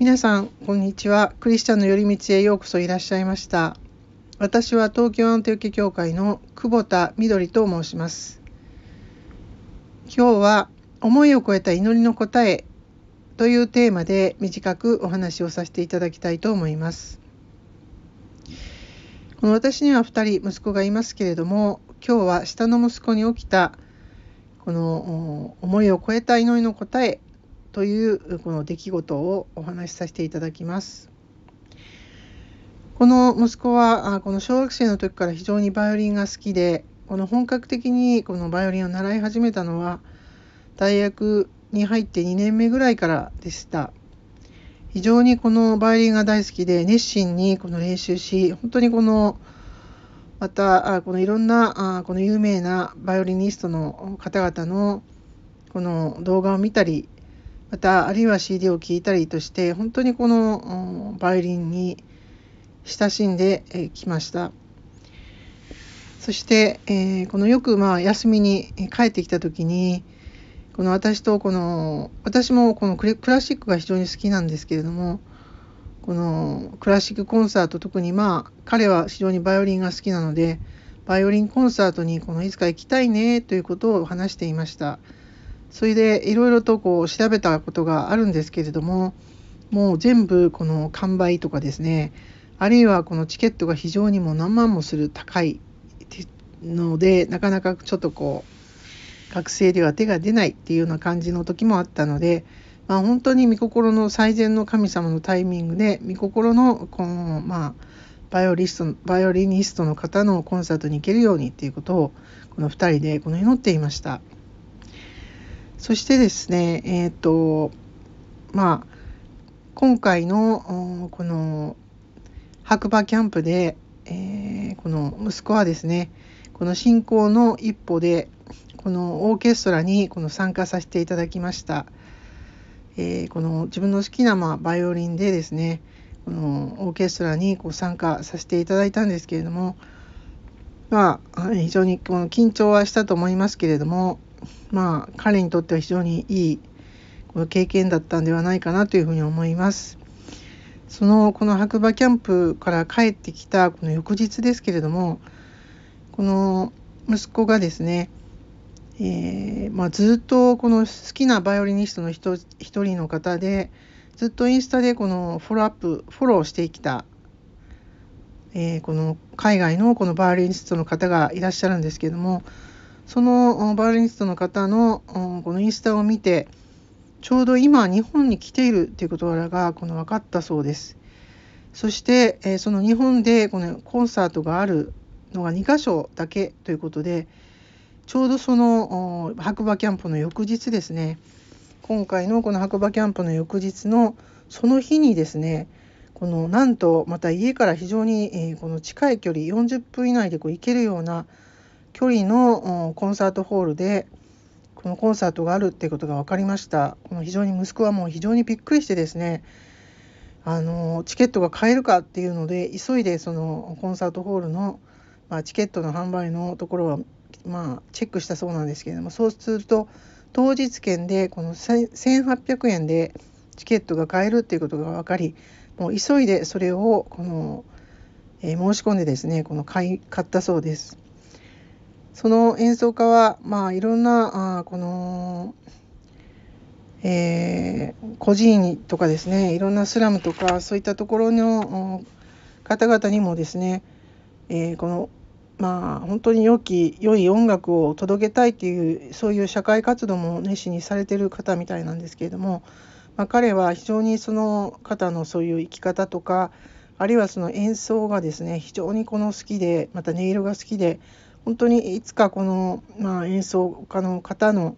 皆さんこんにちはクリスチャンの寄り道へようこそいらっしゃいました私は東京アンテウケ協会の久保田みどりと申します今日は思いを超えた祈りの答えというテーマで短くお話をさせていただきたいと思いますこの私には2人息子がいますけれども今日は下の息子に起きたこの思いを超えた祈りの答えというこの出来事をお話しさせていただきます。この息子はこの小学生の時から非常にバイオリンが好きでこの本格的にこのバイオリンを習い始めたのは大学に入って2年目ぐらいからでした。非常にこのバイオリンが大好きで熱心にこの練習し本当にこのまたこのいろんなこの有名なバイオリニストの方々のこの動画を見たりまたあるいは CD を聴いたりとして本当にこのバイオリンに親しんできましたそして、えこのよくまあ休みに帰ってきた時にこの私とこの私もこのクラシックが非常に好きなんですけれどもこのクラシックコンサート特にまあ彼は非常にバイオリンが好きなのでバイオリンコンサートにこのいつか行きたいねということを話していました。それでいろいろとこう調べたことがあるんですけれどももう全部この完売とかですねあるいはこのチケットが非常にも何万もする高いのでなかなかちょっとこう学生では手が出ないっていうような感じの時もあったので、まあ、本当に御心の最善の神様のタイミングで御心のこのまあバイオリストバイオリニストの方のコンサートに行けるようにっていうことをこの2人でこの祈っていました。そしてですね、えっ、ー、と、まあ、今回のこの白馬キャンプで、えー、この息子はですね、この信仰の一歩で、このオーケストラにこの参加させていただきました。えー、この自分の好きな、まあ、バイオリンでですね、このオーケストラにこう参加させていただいたんですけれども、まあ、非常にこの緊張はしたと思いますけれども、まあ彼にとっては非常にいいこの経験だったんではないかなというふうに思います。そのこの白馬キャンプから帰ってきたこの翌日ですけれどもこの息子がですね、えー、まあ、ずっとこの好きなバイオリニストの一人の方でずっとインスタでこのフォローアップフォローしてきた、えー、この海外のこのバイオリニストの方がいらっしゃるんですけどもそのバイオリニストの方のこのインスタを見てちょうど今日本に来ているということがこの分かったそうです。そしてその日本でこのコンサートがあるのが2か所だけということでちょうどその白馬キャンプの翌日ですね今回のこの白馬キャンプの翌日のその日にですねこのなんとまた家から非常にこの近い距離40分以内でこう行けるような距離のコンサートホールでこのコンサートがあるってことが分かりましたこの非常に息子はもう非常にびっくりしてですねあのチケットが買えるかっていうので急いでそのコンサートホールの、まあ、チケットの販売のところは、まあ、チェックしたそうなんですけれどもそうすると当日券でこの1800円でチケットが買えるっていうことが分かりもう急いでそれをこの、えー、申し込んでですねこの買い買ったそうです。その演奏家は、まあ、いろんなあこの、えー、孤児院とかですねいろんなスラムとかそういったところの方々にもですね、えー、このまあ本当に良き良い音楽を届けたいっていうそういう社会活動も熱心にされてる方みたいなんですけれども、まあ、彼は非常にその方のそういう生き方とかあるいはその演奏がですね非常にこの好きでまた音色が好きで本当にいつかこの、まあ、演奏家の方の、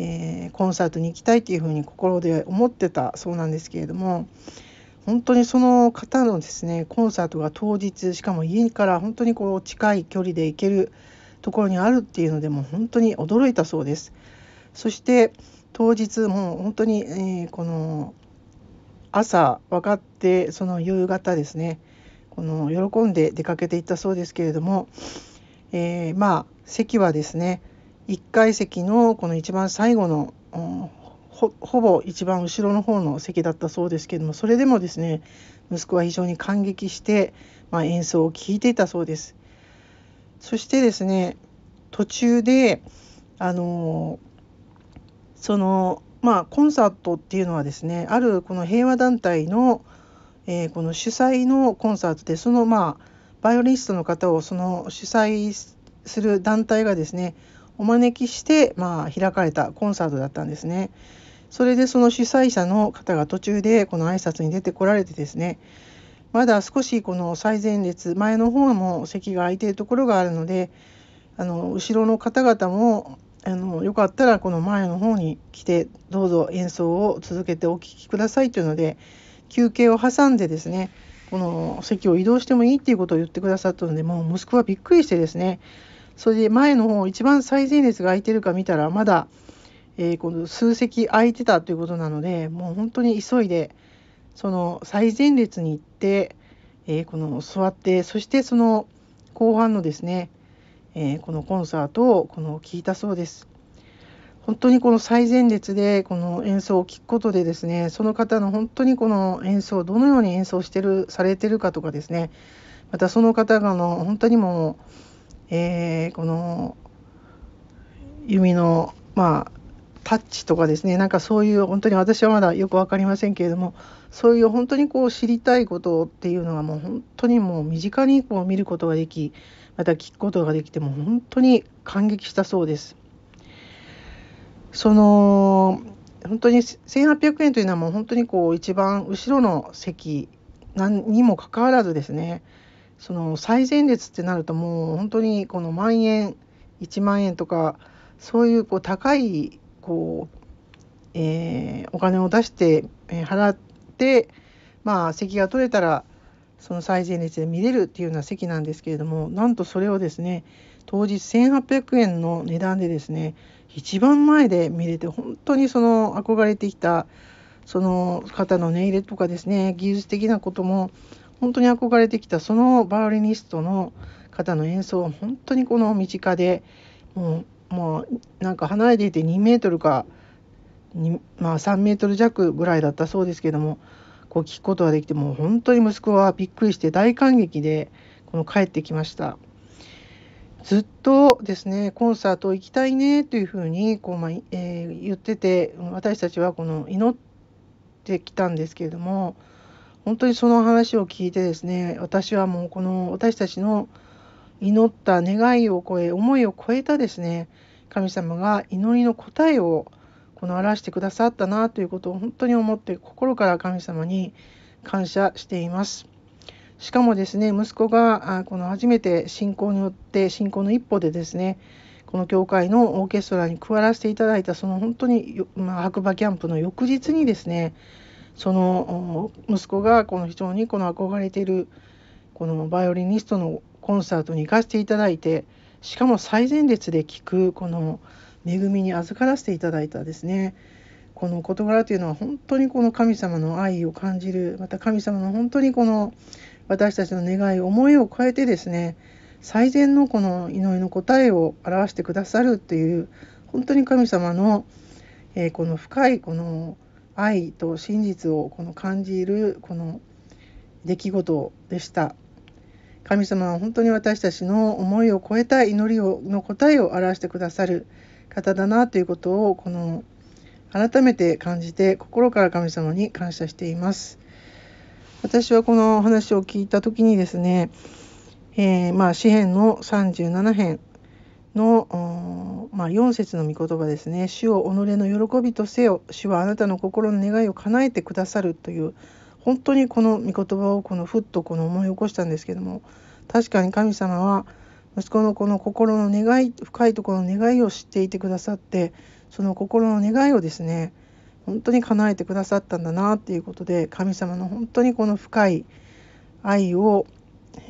えー、コンサートに行きたいっていうふうに心で思ってたそうなんですけれども本当にその方のですねコンサートが当日しかも家から本当にこう近い距離で行けるところにあるっていうのでも本当に驚いたそうです。そして当日もう本当に、えー、この朝分かってその夕方ですねこの喜んで出かけていったそうですけれどもえー、まあ席はですね1階席のこの一番最後の、ほほぼ一番後ろの方の席だったそうですけどもそれでもですね息子は非常に感激して、まあ、演奏を聴いていたそうですそしてですね途中であのー、そのまあコンサートっていうのはですねあるこの平和団体の、えー、この主催のコンサートでそのまあバイオリニストの方をその主催する団体がですねお招きして、まあ、開かれたコンサートだったんですね。それでその主催者の方が途中でこの挨拶に出てこられてですねまだ少しこの最前列前の方も席が空いているところがあるのであの後ろの方々もあのよかったらこの前の方に来てどうぞ演奏を続けてお聴きくださいというので休憩を挟んでですねこの席を移動してもいいっていうことを言ってくださったので、もう息子はびっくりしてですね、それで前の方、一番最前列が空いてるか見たら、まだ、えー、この数席空いてたということなので、もう本当に急いで、その最前列に行って、えー、この座って、そしてその後半のですね、えー、このコンサートをこの聞いたそうです。本当にこの最前列でこの演奏を聴くことでですねその方の本当にこの演奏をどのように演奏してるされてるかとかですねまたその方がの本当にもう、えー、この弓のまあタッチとかですねなんかそういう本当に私はまだよく分かりませんけれどもそういう本当にこう知りたいことっていうのはもう本当にもう身近にこう見ることができまた聞くことができても本当に感激したそうです。その本当に1800円というのはもう本当にこう一番後ろの席何にもかかわらずですねその最前列ってなるともう本当にこの万円1万円とかそういうこう高いこう、えー、お金を出して、え払ってまあ席が取れたらその最前列で見れるっていうような席なんですけれどもなんとそれをですね当日1800円の値段でですね一番前で見れて本当にその憧れてきたその方の音入れとかですね技術的なことも本当に憧れてきたそのバイオリニストの方の演奏は本当にこの身近でもうもうなんか離れていて2メートルかまあ、3メートル弱ぐらいだったそうですけどもこう聞くことができてもう本当に息子はびっくりして大感激でこの帰ってきましたずっとですねコンサート行きたいねというふうにこう、まあ、えー、言ってて私たちはこの祈ってきたんですけれども本当にその話を聞いてですね私はもうこの私たちの祈った願いを超え思いを超えたですね神様が祈りの答えをこの表してくださったなということを本当に思って心から神様に感謝しています。しかもですね息子があこの初めて信仰によって信仰の一歩でですねこの教会のオーケストラに加わらせていただいたその本当に、まあ、白馬キャンプの翌日にですねその息子がこの非常にこの憧れているこのバイオリニストのコンサートに行かせていただいてしかも最前列で聴くこの恵みに預からせていただいたですねこの事柄というのは本当にこの神様の愛を感じるまた神様の本当にこの私たちの願い思いを超えてですね最善のこの祈りの答えを表してくださるという本当に神様の、えー、この深いこの愛と真実をこの感じるこの出来事でした神様は本当に私たちの思いを超えた祈りをの答えを表してくださる方だなということをこの改めて感じて心から神様に感謝しています。私はこの話を聞いた時にですね、えー、まあ詩篇の37編の、まあ、4節の御言葉ですね「主を己の喜びとせよ主はあなたの心の願いを叶えてくださる」という本当にこの御言葉をこのふっとこの思い起こしたんですけども確かに神様は息子の子の心の願い深いところの願いを知っていてくださってその心の願いをですね本当に叶えてくださったんだなっていうことで神様の本当にこの深い愛を、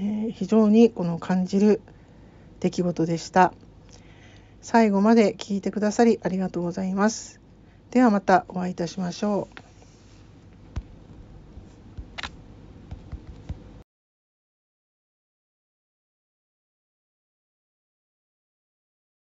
え非常にこの感じる出来事でした最後まで聞いてくださりありがとうございますではまたお会いいたしましょう